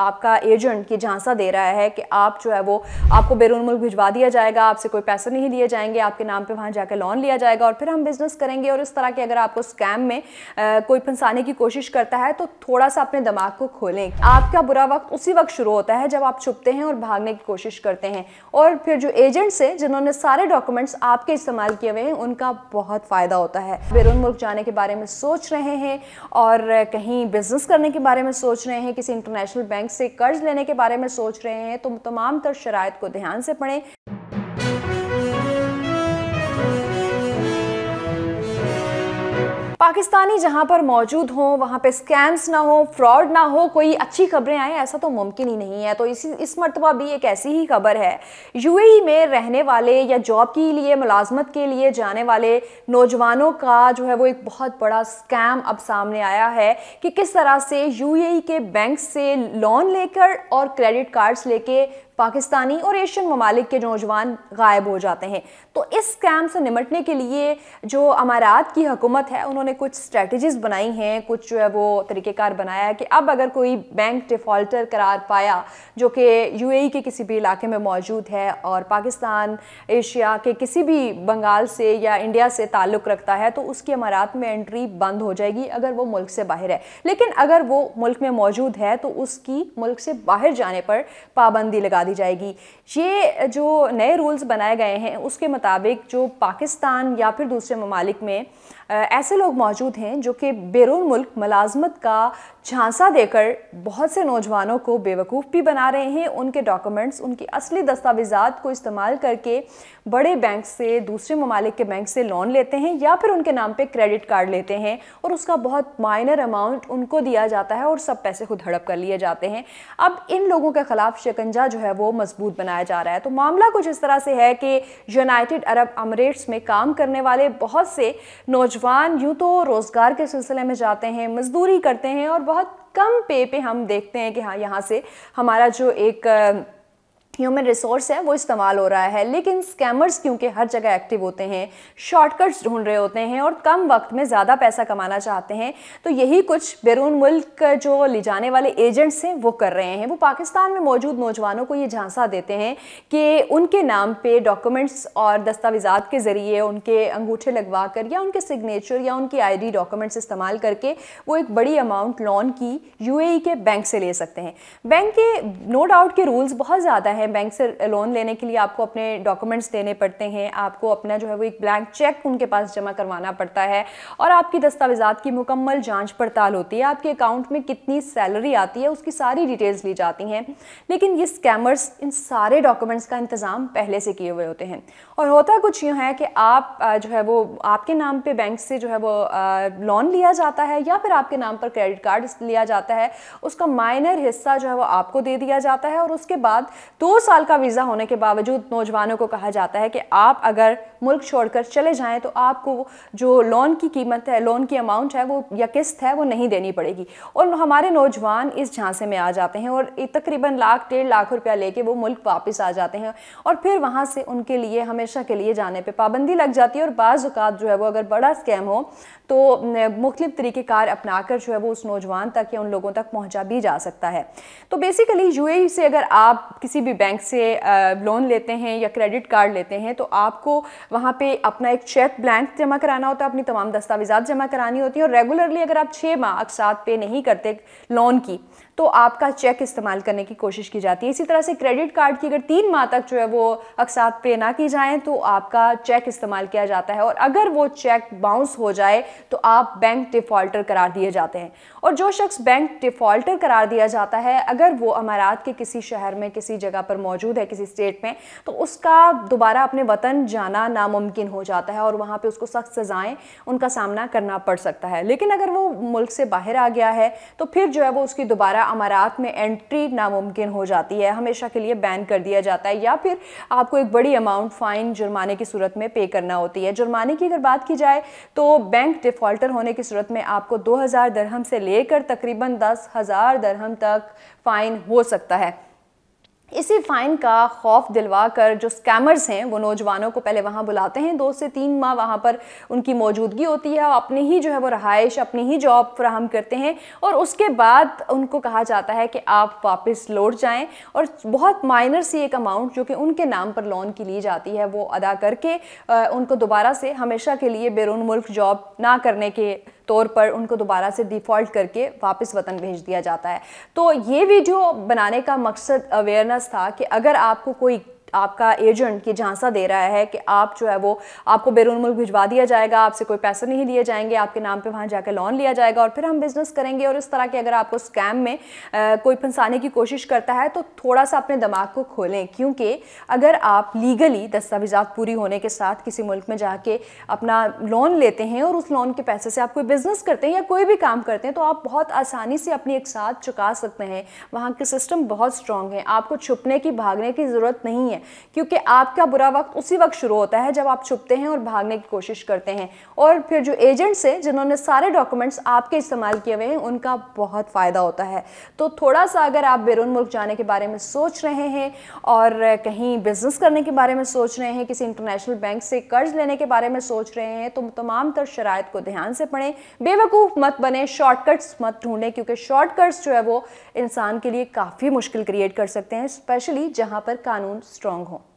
आपका एजेंट की झांसा दे रहा है कि आप जो है वो आपको बैरून मुल्क भिजवा दिया जाएगा आपसे कोई पैसे नहीं लिए जाएंगे आपके नाम पे वहाँ जाकर लोन लिया जाएगा और फिर हम बिज़नेस करेंगे और इस तरह के अगर आपको स्कैम में आ, कोई फंसाने की कोशिश करता है तो थोड़ा सा अपने दिमाग को खोलें आपका बुरा वक्त उसी वक्त शुरू होता है जब आप छुपते हैं और भागने की कोशिश करते हैं और फिर जो एजेंट्स हैं जिन्होंने सारे डॉक्यूमेंट्स आपके इस्तेमाल किए हुए हैं उनका बहुत फ़ायदा होता है बैरून मुल्क जाने के बारे में सोच रहे हैं और कहीं बिज़नेस करने के बारे में सोच रहे हैं किसी इंटरनेशनल बैंक बैंक से कर्ज लेने के बारे में सोच रहे हैं तो तमाम तर शराय को ध्यान से पढ़ें पाकिस्तानी जहाँ पर मौजूद हों वहाँ पे स्कैम्स ना हो फ्रॉड ना हो कोई अच्छी खबरें आएँ ऐसा तो मुमकिन ही नहीं है तो इसी इस मरतबा भी एक ऐसी ही खबर है यूएई में रहने वाले या जॉब के लिए मुलाजमत के लिए जाने वाले नौजवानों का जो है वो एक बहुत बड़ा स्कैम अब सामने आया है कि किस तरह से यू के बैंक से लोन लेकर और क्रेडिट कार्ड्स लेके पाकिस्तानी और एशियन ममालिक के नौजवान गायब हो जाते हैं तो इस स्कैम से निमटने के लिए जो अमारात की हुकूमत है उन्होंने कुछ स्ट्रेटजीज बनाई हैं कुछ जो है वो तरीक़ेकार बनाया है कि अब अगर कोई बैंक डिफ़ॉल्टर करार पाया जो कि यूएई e के किसी भी इलाके में मौजूद है और पाकिस्तान एशिया के किसी भी बंगाल से या इंडिया से ताल्लुक़ रखता है तो उसकी अमारात में एंट्री बंद हो जाएगी अगर वो मुल्क से बाहर है लेकिन अगर वो मुल्क में मौजूद है तो उसकी मुल्क से बाहर जाने पर पाबंदी लगा दी जाएगी ये जो नए रूल्स बनाए गए हैं उसके मुताबिक जो पाकिस्तान या फिर दूसरे ममालिक में ऐसे लोग मौजूद हैं जो कि बैरून मुल्क मलाजमत का झांसा देकर बहुत से नौजवानों को बेवकूफ़ भी बना रहे हैं उनके डॉक्यूमेंट्स उनकी असली दस्तावेज़ात को इस्तेमाल करके बड़े बैंक से दूसरे ममालिक के बैंक से लोन लेते हैं या फिर उनके नाम पर क्रेडिट कार्ड लेते हैं और उसका बहुत माइनर अमाउंट उनको दिया जाता है और सब पैसे खुद हड़प कर लिए जाते हैं अब इन लोगों के ख़िलाफ़ शिकंजा जो है वो मजबूत बनाया जा रहा है तो मामला कुछ इस तरह से है कि यूनाइटेड अरब अमरेट्स में काम करने वाले बहुत से नौजवान यूँ तो रोज़गार के सिलसिले में जाते हैं मजदूरी करते हैं और बहुत कम पे पे हम देखते हैं कि हाँ यहाँ से हमारा जो एक ह्यूमन रिसोर्स है वो इस्तेमाल हो रहा है लेकिन स्कैमर्स क्योंकि हर जगह एक्टिव होते हैं शॉर्टकट्स ढूंढ रहे होते हैं और कम वक्त में ज़्यादा पैसा कमाना चाहते हैं तो यही कुछ बैरून मुल्क जो ले जाने वाले एजेंट्स हैं वो कर रहे हैं वो पाकिस्तान में मौजूद नौजवानों को ये झांसा देते हैं कि उनके नाम पर डॉक्यूमेंट्स और दस्तावेज़ा के ज़रिए उनके अंगूठे लगवा कर या उनके सिग्नेचर या उनकी आई डॉक्यूमेंट्स इस्तेमाल करके वो एक बड़ी अमाउंट लोन की यू e के बैंक से ले सकते हैं बैंक के नो डाउट के रूल्स बहुत ज़्यादा हैं है बैंक से लोन लेने के लिए आपको अपने डॉक्यूमेंट्स देने पड़ते हैं आपको अपना जो है वो एक ब्लैंक चेक उनके पास जमा करवाना पड़ता है और आपकी दस्तावेजात की मुकम्मल जाँच पड़ताल होती है आपके अकाउंट में कितनी सैलरी आती है उसकी सारी डिटेल्स ली जाती हैं लेकिन ये स्कैमर्स इन सारे डॉक्यूमेंट्स का इंतज़ाम पहले से किए हुए होते हैं और होता कुछ यूँ है कि आप जो है वो आपके नाम पर बैंक से जो है वो लोन लिया जाता है या फिर आपके नाम पर क्रेडिट कार्ड लिया जाता है उसका माइनर हिस्सा जो है वो आपको दे दिया जाता है और उसके बाद दो साल का वीज़ा होने के बावजूद नौजवानों को कहा जाता है कि आप अगर मुल्क छोड़कर चले जाएं तो आपको जो लोन की कीमत है लोन की अमाउंट है वो या किस्त है वो नहीं देनी पड़ेगी और हमारे नौजवान इस झांसे में आ जाते हैं और तकरीबन लाख डेढ़ लाख रुपया लेके वो मुल्क वापस आ जाते हैं और फिर वहाँ से उनके लिए हमेशा के लिए जाने पर पाबंदी लग जाती है और बाज़ात जो है वो अगर बड़ा स्कैम हो तो मुख्तु तरीक़ेकार अपना कर जो है वो उस नौजवान तक या उन लोगों तक पहुँचा भी जा सकता है तो बेसिकली यू से अगर आप किसी भी बैंक से लोन uh, लेते हैं या क्रेडिट कार्ड लेते हैं तो आपको वहाँ पर अपना एक चेक ब्लैंक जमा कराना होता है अपनी तमाम दस्तावेज़ा जमा करानी होती हैं और रेगुलरली अगर आप छः माह अकसात पे नहीं करते लोन की तो आपका चेक इस्तेमाल करने की कोशिश की जाती है इसी तरह से क्रेडिट कार्ड की अगर तीन माह तक जो है वो अकसात पे ना की जाएँ तो आपका चेक इस्तेमाल किया जाता है और अगर वो चेक बाउंस हो जाए तो आप बैंक डिफ़ॉल्टर करार दिए जाते हैं और जो शख्स बैंक डिफ़ॉल्टर करार दिया जाता है अगर वो अमारात के किसी शहर में किसी जगह पर मौजूद है किसी स्टेट में तो उसका दोबारा अपने वतन जाना नामुमकिन हो जाता है और वहाँ पर उसको सख्त सज़ाएँ उनका सामना करना पड़ सकता है लेकिन अगर वो मुल्क से बाहर आ गया है तो फिर जो है वो उसकी दोबारा वगैरह अमारात में एंट्री नामुमकिन हो जाती है हमेशा के लिए बैन कर दिया जाता है या फिर आपको एक बड़ी अमाउंट फ़ाइन जुर्माने की सूरत में पे करना होती है जुर्माने की अगर बात की जाए तो बैंक डिफ़ॉल्टर होने की सूरत में आपको दो हज़ार दरहम से लेकर तकरीबन दस हज़ार दरहम तक फ़ाइन हो सकता है इसी फ़ाइन का खौफ दिलवा कर जो स्कैमर्स हैं वो नौजवानों को पहले वहाँ बुलाते हैं दो से तीन माह वहाँ पर उनकी मौजूदगी होती है और अपनी ही जो है वो रहाइश अपनी ही जॉब फ्राहम करते हैं और उसके बाद उनको कहा जाता है कि आप वापस लौट जाएँ और बहुत माइनर सी एक अमाउंट जो कि उनके नाम पर लोन की ली जाती है वो अदा करके उनको दोबारा से हमेशा के लिए बैरून मुल्क जॉब ना करने के तौर पर उनको दोबारा से डिफ़ॉल्ट करके वापस वतन भेज दिया जाता है तो ये वीडियो बनाने का मकसद अवेयरनेस था कि अगर आपको कोई आपका एजेंट की झांसा दे रहा है कि आप जो है वो आपको बैरून मुल्क भिजवा दिया जाएगा आपसे कोई पैसे नहीं लिए जाएंगे आपके नाम पर वहाँ जाकर लोन लिया जाएगा और फिर हम बिज़नेस करेंगे और इस तरह के अगर आपको स्कैम में आ, कोई फंसाने की कोशिश करता है तो थोड़ा सा अपने दिमाग को खोलें क्योंकि अगर आप लीगली दस्तावेजा पूरी होने के साथ किसी मुल्क में जाके अपना लोन लेते हैं और उस लोन के पैसे से आप कोई बिज़नेस करते हैं या कोई भी काम करते हैं तो आप बहुत आसानी से अपनी एक साथ चुका सकते हैं वहाँ के सिस्टम बहुत स्ट्रॉन्ग है आपको छुपने की भागने की ज़रूरत नहीं है क्योंकि आपका बुरा वक्त उसी वक्त शुरू होता है जब आप छुपते हैं और भागने की कोशिश करते हैं और फिर जो एजेंट्स हैं जिन्होंने सारे डॉक्यूमेंट्स आपके इस्तेमाल किए हुए हैं उनका बहुत फ़ायदा होता है तो थोड़ा सा अगर आप बैरून मुल्क जाने के बारे में सोच रहे हैं और कहीं बिज़नेस करने के बारे में सोच रहे हैं किसी इंटरनेशनल बैंक से कर्ज लेने के बारे में सोच रहे हैं तो तमाम तर शराय को ध्यान से पढ़ें बेवकूफ़ मत बने शॉर्टकट्स मत ढूंढें क्योंकि शॉर्टकट्स जो है वो इंसान के लिए काफ़ी मुश्किल क्रिएट कर सकते हैं स्पेशली जहाँ पर कानून स्ट्रॉन्ग 管孔。